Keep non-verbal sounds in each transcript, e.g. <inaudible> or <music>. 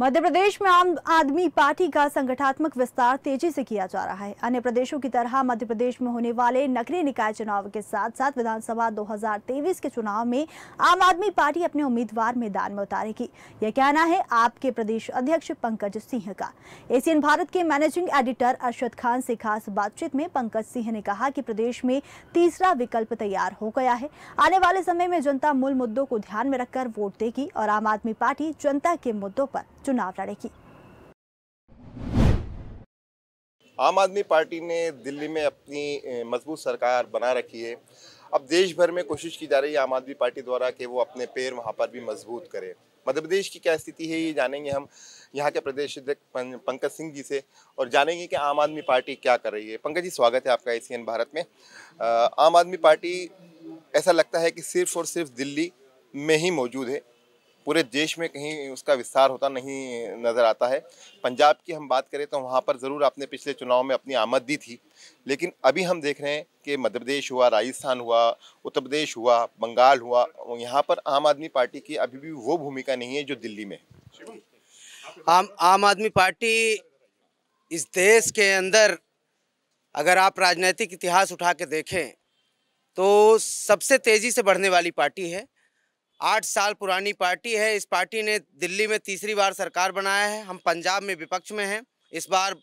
मध्य प्रदेश में आम आदमी पार्टी का संगठनात्मक विस्तार तेजी से किया जा रहा है अन्य प्रदेशों की तरह मध्य प्रदेश में होने वाले नगरीय निकाय चुनाव के साथ साथ विधानसभा 2023 के चुनाव में आम आदमी पार्टी अपने उम्मीदवार मैदान में उतारेगी यह कहना है आपके प्रदेश अध्यक्ष पंकज सिंह का एशियन भारत के मैनेजिंग एडिटर अरशद खान से खास बातचीत में पंकज सिंह ने कहा की प्रदेश में तीसरा विकल्प तैयार हो गया है आने वाले समय में जनता मूल मुद्दों को ध्यान में रखकर वोट देगी और आम आदमी पार्टी जनता के मुद्दों पर चुनाव लड़ेगी आम आदमी पार्टी ने दिल्ली में अपनी मजबूत सरकार बना रखी है अब देश भर में कोशिश की जा रही है आम आदमी पार्टी द्वारा कि वो अपने पैर वहाँ पर भी मजबूत करे मध्य प्रदेश की क्या स्थिति है ये जानेंगे हम यहाँ के प्रदेश अध्यक्ष पंकज सिंह जी से और जानेंगे कि आम आदमी पार्टी क्या कर रही है पंकज जी स्वागत है आपका एसीएन भारत में आम आदमी पार्टी ऐसा लगता है कि सिर्फ और सिर्फ दिल्ली में ही मौजूद है पूरे देश में कहीं उसका विस्तार होता नहीं नज़र आता है पंजाब की हम बात करें तो वहाँ पर ज़रूर आपने पिछले चुनाव में अपनी आमद दी थी लेकिन अभी हम देख रहे हैं कि मध्य प्रदेश हुआ राजस्थान हुआ उत्तर प्रदेश हुआ बंगाल हुआ यहाँ पर आम आदमी पार्टी की अभी भी वो भूमिका नहीं है जो दिल्ली में आम आम आदमी पार्टी इस देश के अंदर अगर आप राजनीतिक इतिहास उठा के देखें तो सबसे तेज़ी से बढ़ने वाली पार्टी है आठ साल पुरानी पार्टी है इस पार्टी ने दिल्ली में तीसरी बार सरकार बनाया है हम पंजाब में विपक्ष में हैं इस बार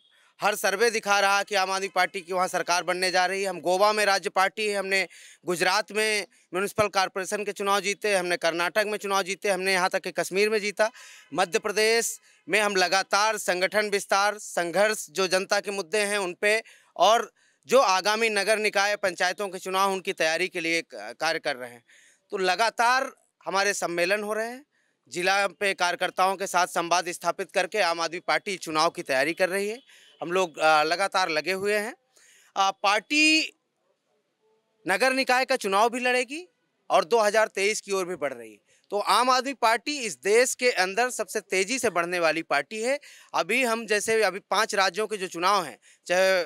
हर सर्वे दिखा रहा कि आम आदमी पार्टी की वहाँ सरकार बनने जा रही है हम गोवा में राज्य पार्टी है हमने गुजरात में म्यूनसिपल कॉरपोरेशन के चुनाव जीते हमने कर्नाटक में चुनाव जीते हमने यहाँ तक कि कश्मीर में जीता मध्य प्रदेश में हम लगातार संगठन विस्तार संघर्ष जो जनता के मुद्दे हैं उन पर और जो आगामी नगर निकाय पंचायतों के चुनाव उनकी तैयारी के लिए कार्य कर रहे हैं तो लगातार हमारे सम्मेलन हो रहे हैं जिला पे कार्यकर्ताओं के साथ संवाद स्थापित करके आम आदमी पार्टी चुनाव की तैयारी कर रही है हम लोग लगातार लगे हुए हैं पार्टी नगर निकाय का चुनाव भी लड़ेगी और 2023 की ओर भी बढ़ रही है तो आम आदमी पार्टी इस देश के अंदर सबसे तेज़ी से बढ़ने वाली पार्टी है अभी हम जैसे अभी पांच राज्यों के जो चुनाव हैं चाहे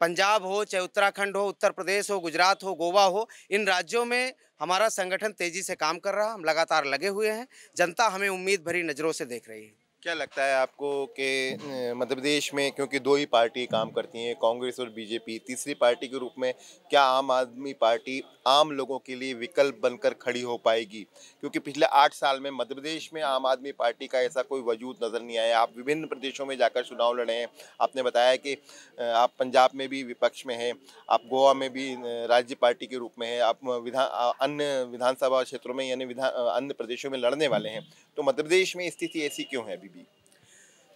पंजाब हो चाहे उत्तराखंड हो उत्तर प्रदेश हो गुजरात हो गोवा हो इन राज्यों में हमारा संगठन तेज़ी से काम कर रहा हम लगातार लगे हुए हैं जनता हमें उम्मीद भरी नज़रों से देख रही है क्या लगता है आपको कि मध्य प्रदेश में क्योंकि दो ही पार्टी काम करती हैं कांग्रेस और बीजेपी तीसरी पार्टी के रूप में क्या आम आदमी पार्टी आम लोगों के लिए विकल्प बनकर खड़ी हो पाएगी क्योंकि पिछले आठ साल में मध्य प्रदेश में आम आदमी पार्टी का ऐसा कोई वजूद नज़र नहीं आया आप विभिन्न प्रदेशों में जाकर चुनाव लड़े हैं आपने बताया कि आप पंजाब में भी विपक्ष में हैं आप गोवा में भी राज्य पार्टी के रूप में हैं आप विधान अन्य विधानसभा क्षेत्रों में यानी विधान अन्य प्रदेशों में लड़ने वाले हैं तो मध्य प्रदेश में स्थिति ऐसी क्यों है अभी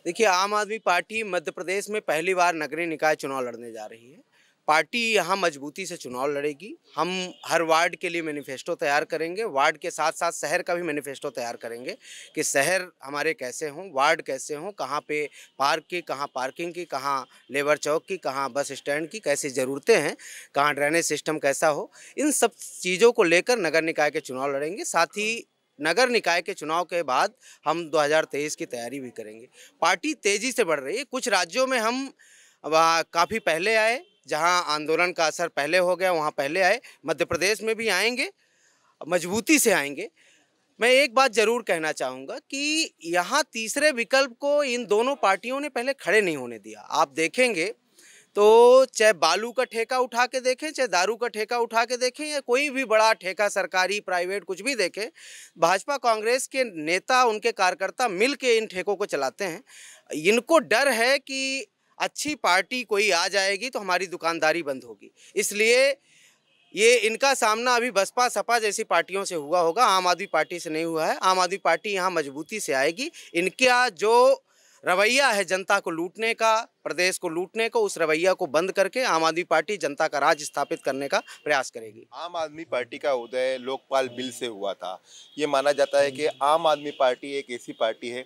देखिए आम आदमी पार्टी मध्य प्रदेश में पहली बार नगरीय निकाय चुनाव लड़ने जा रही है पार्टी यहाँ मजबूती से चुनाव लड़ेगी हम हर वार्ड के लिए मैनिफेस्टो तैयार करेंगे वार्ड के साथ साथ शहर का भी मैनिफेस्टो तैयार करेंगे कि शहर हमारे कैसे हों वार्ड कैसे हों कहाँ पे पार्क की कहाँ पार्किंग की कहाँ लेबर चौक की कहाँ बस स्टैंड की कैसी ज़रूरतें हैं कहाँ ड्रेनेज सिस्टम कैसा हो इन सब चीज़ों को लेकर नगर निकाय के चुनाव लड़ेंगे साथ ही नगर निकाय के चुनाव के बाद हम 2023 की तैयारी भी करेंगे पार्टी तेज़ी से बढ़ रही है कुछ राज्यों में हम काफ़ी पहले आए जहां आंदोलन का असर पहले हो गया वहां पहले आए मध्य प्रदेश में भी आएंगे मजबूती से आएंगे मैं एक बात ज़रूर कहना चाहूँगा कि यहाँ तीसरे विकल्प को इन दोनों पार्टियों ने पहले खड़े नहीं होने दिया आप देखेंगे तो चाहे बालू का ठेका उठा के देखें चाहे दारू का ठेका उठा के देखें या कोई भी बड़ा ठेका सरकारी प्राइवेट कुछ भी देखें भाजपा कांग्रेस के नेता उनके कार्यकर्ता मिल के इन ठेकों को चलाते हैं इनको डर है कि अच्छी पार्टी कोई आ जाएगी तो हमारी दुकानदारी बंद होगी इसलिए ये इनका सामना अभी बसपा सपा जैसी पार्टियों से हुआ होगा आम आदमी पार्टी से नहीं हुआ है आम आदमी पार्टी यहाँ मजबूती से आएगी इनका जो रवैया है जनता को लूटने का प्रदेश को लूटने को उस रवैया को बंद करके आम आदमी पार्टी जनता का राज स्थापित करने का प्रयास करेगी आम आदमी पार्टी का उदय लोकपाल बिल से हुआ था ये माना जाता है कि आम आदमी पार्टी एक ऐसी पार्टी है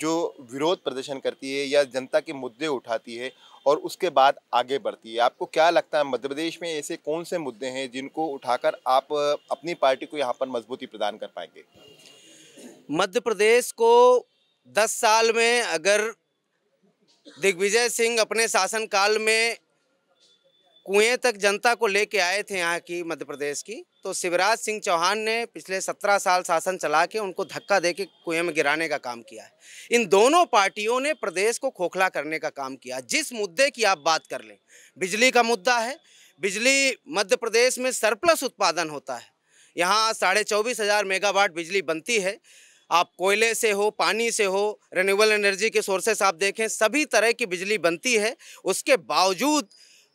जो विरोध प्रदर्शन करती है या जनता के मुद्दे उठाती है और उसके बाद आगे बढ़ती है आपको क्या लगता है मध्य प्रदेश में ऐसे कौन से मुद्दे हैं जिनको उठाकर आप अपनी पार्टी को यहाँ पर मजबूती प्रदान कर पाएंगे मध्य प्रदेश को दस साल में अगर दिग्विजय सिंह अपने शासनकाल में कुएं तक जनता को लेके आए थे यहाँ की मध्य प्रदेश की तो शिवराज सिंह चौहान ने पिछले सत्रह साल शासन चला के उनको धक्का दे के कुएं में गिराने का काम किया है इन दोनों पार्टियों ने प्रदेश को खोखला करने का काम किया जिस मुद्दे की आप बात कर लें बिजली का मुद्दा है बिजली मध्य प्रदेश में सरप्लस उत्पादन होता है यहाँ साढ़े चौबीस हज़ार मेगावाट बिजली बनती है आप कोयले से हो पानी से हो रिन्यूएबल एनर्जी के सोर्सेस आप देखें सभी तरह की बिजली बनती है उसके बावजूद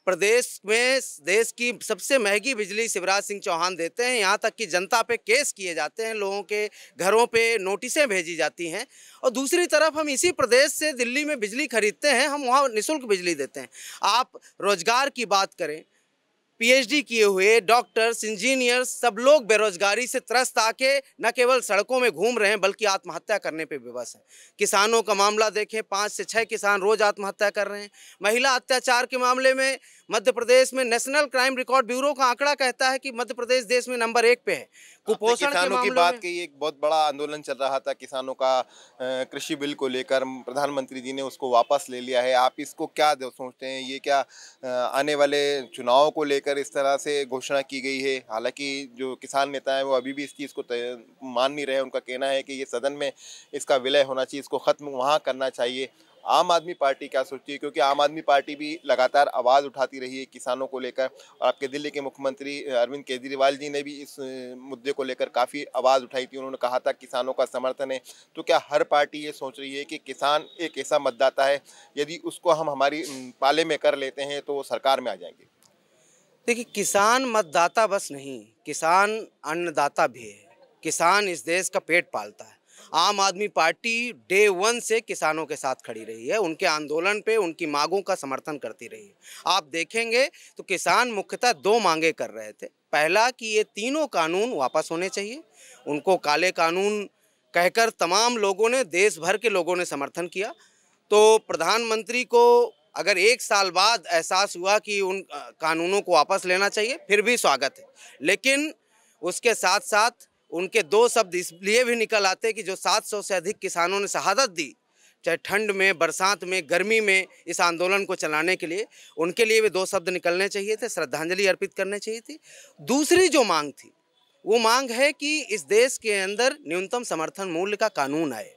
प्रदेश में देश की सबसे महंगी बिजली शिवराज सिंह चौहान देते हैं यहाँ तक कि जनता पे केस किए जाते हैं लोगों के घरों पे नोटिसें भेजी जाती हैं और दूसरी तरफ हम इसी प्रदेश से दिल्ली में बिजली खरीदते हैं हम वहाँ निःशुल्क बिजली देते हैं आप रोज़गार की बात करें पीएचडी किए हुए डॉक्टर्स इंजीनियर्स सब लोग बेरोजगारी से त्रस्त आके न केवल सड़कों में घूम रहे हैं बल्कि आत्महत्या करने पे विवश हैं किसानों का मामला देखें पाँच से छः किसान रोज आत्महत्या कर रहे हैं महिला अत्याचार के मामले में मध्य प्रदेश में नेशनल क्राइम रिकॉर्ड ब्यूरो का आंकड़ा कहता है कि मध्य प्रदेश देश में नंबर एक पे है हाँ, तो कुपोषण किसानों की बात कही एक बहुत बड़ा आंदोलन चल रहा था किसानों का कृषि बिल को लेकर प्रधानमंत्री जी ने उसको वापस ले लिया है आप इसको क्या सोचते हैं ये क्या आने वाले चुनाव को लेकर लेकर इस तरह से घोषणा की गई है हालांकि जो किसान नेता हैं वो अभी भी इस चीज़ को मान नहीं रहे उनका कहना है कि ये सदन में इसका विलय होना चाहिए इसको ख़त्म वहाँ करना चाहिए आम आदमी पार्टी क्या सोचती है क्योंकि आम आदमी पार्टी भी लगातार आवाज़ उठाती रही है किसानों को लेकर और आपके दिल्ली के मुख्यमंत्री अरविंद केजरीवाल जी ने भी इस मुद्दे को लेकर काफ़ी आवाज़ उठाई थी उन्होंने कहा था किसानों का समर्थन है तो क्या हर पार्टी ये सोच रही है कि किसान एक ऐसा मतदाता है यदि उसको हम हमारी पाले में कर लेते हैं तो वो सरकार में आ जाएंगे देखिए किसान मतदाता बस नहीं किसान अन्नदाता भी है किसान इस देश का पेट पालता है आम आदमी पार्टी डे वन से किसानों के साथ खड़ी रही है उनके आंदोलन पे उनकी मांगों का समर्थन करती रही है आप देखेंगे तो किसान मुख्यतः दो मांगे कर रहे थे पहला कि ये तीनों कानून वापस होने चाहिए उनको काले कानून कहकर तमाम लोगों ने देश भर के लोगों ने समर्थन किया तो प्रधानमंत्री को अगर एक साल बाद एहसास हुआ कि उन कानूनों को वापस लेना चाहिए फिर भी स्वागत है लेकिन उसके साथ साथ उनके दो शब्द इसलिए भी निकल आते कि जो 700 से अधिक किसानों ने शहादत दी चाहे ठंड में बरसात में गर्मी में इस आंदोलन को चलाने के लिए उनके लिए भी दो शब्द निकलने चाहिए थे श्रद्धांजलि अर्पित करने चाहिए थी दूसरी जो मांग थी वो मांग है कि इस देश के अंदर न्यूनतम समर्थन मूल्य का कानून आए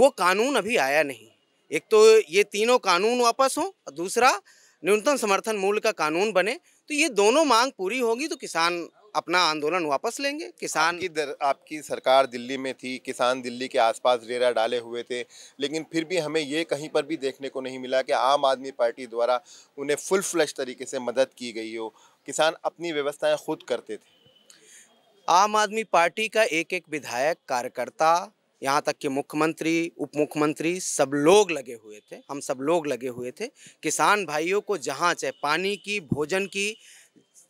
वो कानून अभी आया नहीं एक तो ये तीनों कानून वापस हों और दूसरा न्यूनतम समर्थन मूल्य का कानून बने तो ये दोनों मांग पूरी होगी तो किसान अपना आंदोलन वापस लेंगे किसान की दर, आपकी सरकार दिल्ली में थी किसान दिल्ली के आसपास डेरा डाले हुए थे लेकिन फिर भी हमें ये कहीं पर भी देखने को नहीं मिला कि आम आदमी पार्टी द्वारा उन्हें फुल फ्लश तरीके से मदद की गई हो किसान अपनी व्यवस्थाएं खुद करते थे आम आदमी पार्टी का एक एक विधायक कार्यकर्ता यहाँ तक कि मुख्यमंत्री उप मुख्यमंत्री सब लोग लगे हुए थे हम सब लोग लगे हुए थे किसान भाइयों को जहाँ चाहे पानी की भोजन की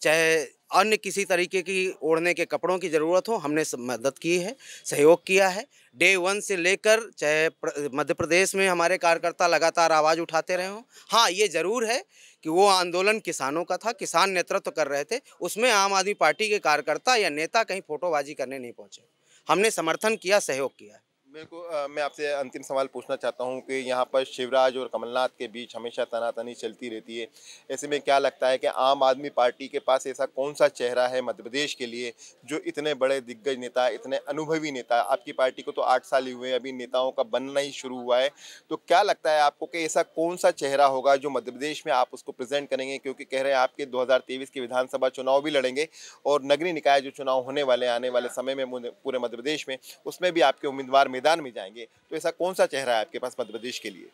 चाहे अन्य किसी तरीके की ओढ़ने के कपड़ों की ज़रूरत हो हमने मदद की है सहयोग किया है डे वन से लेकर चाहे प्र, मध्य प्रदेश में हमारे कार्यकर्ता लगातार आवाज़ उठाते रहे हों हाँ ये ज़रूर है कि वो आंदोलन किसानों का था किसान नेतृत्व कर रहे थे उसमें आम आदमी पार्टी के कार्यकर्ता या नेता कहीं फोटोबाजी करने नहीं पहुँचे हमने समर्थन किया सहयोग किया मेरे को आ, मैं आपसे अंतिम सवाल पूछना चाहता हूं कि यहाँ पर शिवराज और कमलनाथ के बीच हमेशा तनातनी चलती रहती है ऐसे में क्या लगता है कि आम आदमी पार्टी के पास ऐसा कौन सा चेहरा है मध्य प्रदेश के लिए जो इतने बड़े दिग्गज नेता इतने अनुभवी नेता आपकी पार्टी को तो आठ साल ही हुए अभी नेताओं का बनना ही शुरू हुआ है तो क्या लगता है आपको कि ऐसा कौन सा चेहरा होगा जो मध्य प्रदेश में आप उसको प्रेजेंट करेंगे क्योंकि कह रहे हैं आपके दो के विधानसभा चुनाव भी लड़ेंगे और नगरीय निकाय जो चुनाव होने वाले आने वाले समय में पूरे मध्य प्रदेश में उसमें भी आपके उम्मीदवार मैदान में जाएंगे तो ऐसा कौन सा चेहरा है आपके पास मध्य प्रदेश के लिए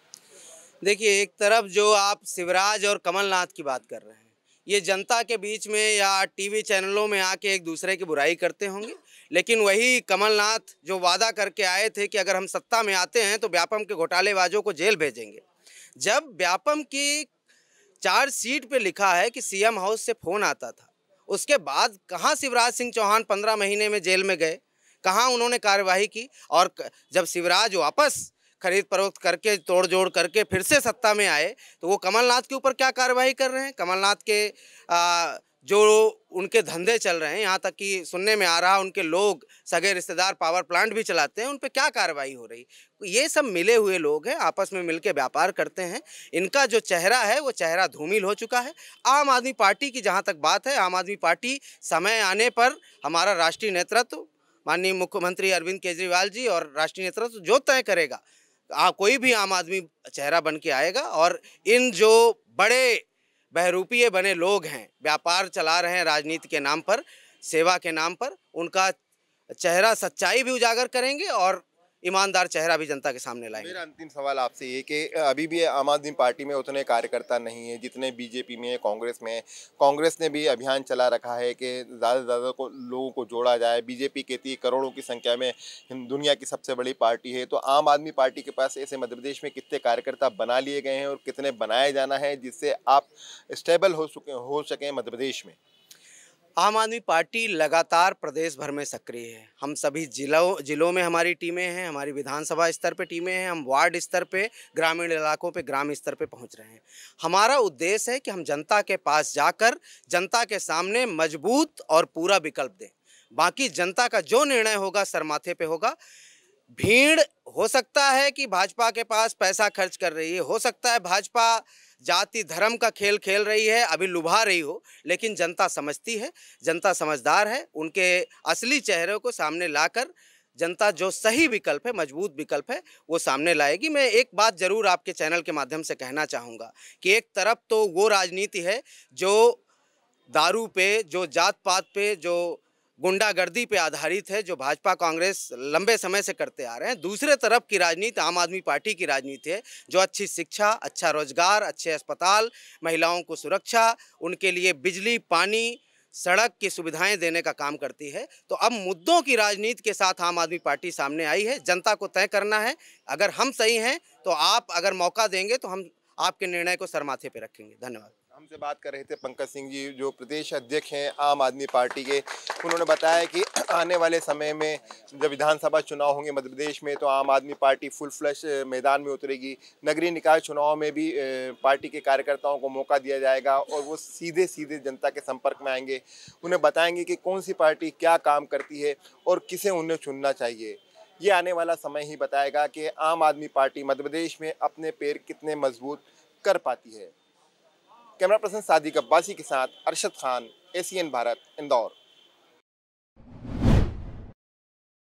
देखिए एक तरफ जो आप शिवराज और कमलनाथ की बात कर रहे हैं ये जनता के बीच में या टीवी चैनलों में आके एक दूसरे की बुराई करते होंगे लेकिन वही कमलनाथ जो वादा करके आए थे कि अगर हम सत्ता में आते हैं तो व्यापम के घोटालेबाजों को जेल भेजेंगे जब व्यापम की चार सीट पे लिखा है कि सीएम हाउस से फ़ोन आता था उसके बाद कहाँ शिवराज सिंह चौहान पंद्रह महीने में जेल में गए कहाँ उन्होंने कार्यवाही की और जब शिवराज वापस खरीद फरोख्त करके तोड़ जोड़ करके फिर से सत्ता में आए तो वो कमलनाथ के ऊपर क्या कार्रवाई कर रहे हैं कमलनाथ के आ, जो उनके धंधे चल रहे हैं यहाँ तक कि सुनने में आ रहा उनके लोग सगे रिश्तेदार पावर प्लांट भी चलाते हैं उन पर क्या कार्रवाई हो रही ये सब मिले हुए लोग हैं आपस में मिलके व्यापार करते हैं इनका जो चेहरा है वो चेहरा धूमिल हो चुका है आम आदमी पार्टी की जहाँ तक बात है आम आदमी पार्टी समय आने पर हमारा राष्ट्रीय नेतृत्व माननीय मुख्यमंत्री अरविंद केजरीवाल जी और राष्ट्रीय नेतृत्व जो तय करेगा आ, कोई भी आम आदमी चेहरा बन के आएगा और इन जो बड़े बहरूपीय बने लोग हैं व्यापार चला रहे हैं राजनीति के नाम पर सेवा के नाम पर उनका चेहरा सच्चाई भी उजागर करेंगे और ईमानदार चेहरा भी जनता के सामने लाए मेरा अंतिम सवाल आपसे ये कि अभी भी आम आदमी पार्टी में उतने कार्यकर्ता नहीं है जितने बीजेपी में कांग्रेस में कांग्रेस ने भी अभियान चला रखा है कि ज़्यादा से ज़्यादा को लोगों को जोड़ा जाए बीजेपी कहती है करोड़ों की संख्या में दुनिया की सबसे बड़ी पार्टी है तो आम आदमी पार्टी के पास ऐसे मध्य प्रदेश में कितने कार्यकर्ता बना लिए गए हैं और कितने बनाए जाना है जिससे आप स्टेबल हो सकें हो सकें मध्य प्रदेश में आम आदमी पार्टी लगातार प्रदेश भर में सक्रिय है हम सभी जिलों जिलों में हमारी टीमें हैं हमारी विधानसभा स्तर पे टीमें हैं हम वार्ड स्तर पे ग्रामीण इलाकों पे ग्राम स्तर पे पहुंच रहे हैं हमारा उद्देश्य है कि हम जनता के पास जाकर जनता के सामने मजबूत और पूरा विकल्प दें बाकी जनता का जो निर्णय होगा सरमाथे पर होगा भीड़ हो सकता है कि भाजपा के पास पैसा खर्च कर रही है हो सकता है भाजपा जाति धर्म का खेल खेल रही है अभी लुभा रही हो लेकिन जनता समझती है जनता समझदार है उनके असली चेहरे को सामने लाकर जनता जो सही विकल्प है मजबूत विकल्प है वो सामने लाएगी मैं एक बात ज़रूर आपके चैनल के माध्यम से कहना चाहूँगा कि एक तरफ तो वो राजनीति है जो दारू पे जो जात पात पे जो गुंडागर्दी पे आधारित है जो भाजपा कांग्रेस लंबे समय से करते आ रहे हैं दूसरे तरफ की राजनीति आम आदमी पार्टी की राजनीति है जो अच्छी शिक्षा अच्छा रोजगार अच्छे अस्पताल महिलाओं को सुरक्षा उनके लिए बिजली पानी सड़क की सुविधाएं देने का काम करती है तो अब मुद्दों की राजनीति के साथ आम आदमी पार्टी सामने आई है जनता को तय करना है अगर हम सही हैं तो आप अगर मौका देंगे तो हम आपके निर्णय को सरमाथे पर रखेंगे धन्यवाद हमसे बात कर रहे थे पंकज सिंह जी जो प्रदेश अध्यक्ष हैं आम आदमी पार्टी के उन्होंने बताया कि <clears throat> आने वाले समय में जब विधानसभा चुनाव होंगे मध्य प्रदेश में तो आम आदमी पार्टी फुल फ्लश मैदान में उतरेगी नगरीय निकाय चुनाव में भी पार्टी के कार्यकर्ताओं को मौका दिया जाएगा और वो सीधे सीधे जनता के संपर्क में आएंगे उन्हें बताएंगे कि कौन सी पार्टी क्या काम करती है और किसे उन्हें चुनना चाहिए ये आने वाला समय ही बताएगा कि आम आदमी पार्टी मध्य प्रदेश में अपने पैर कितने मजबूत कर पाती है कैमरा पर्सन सादिक अब्बासी के साथ अरशद खान एसीएन भारत इंदौर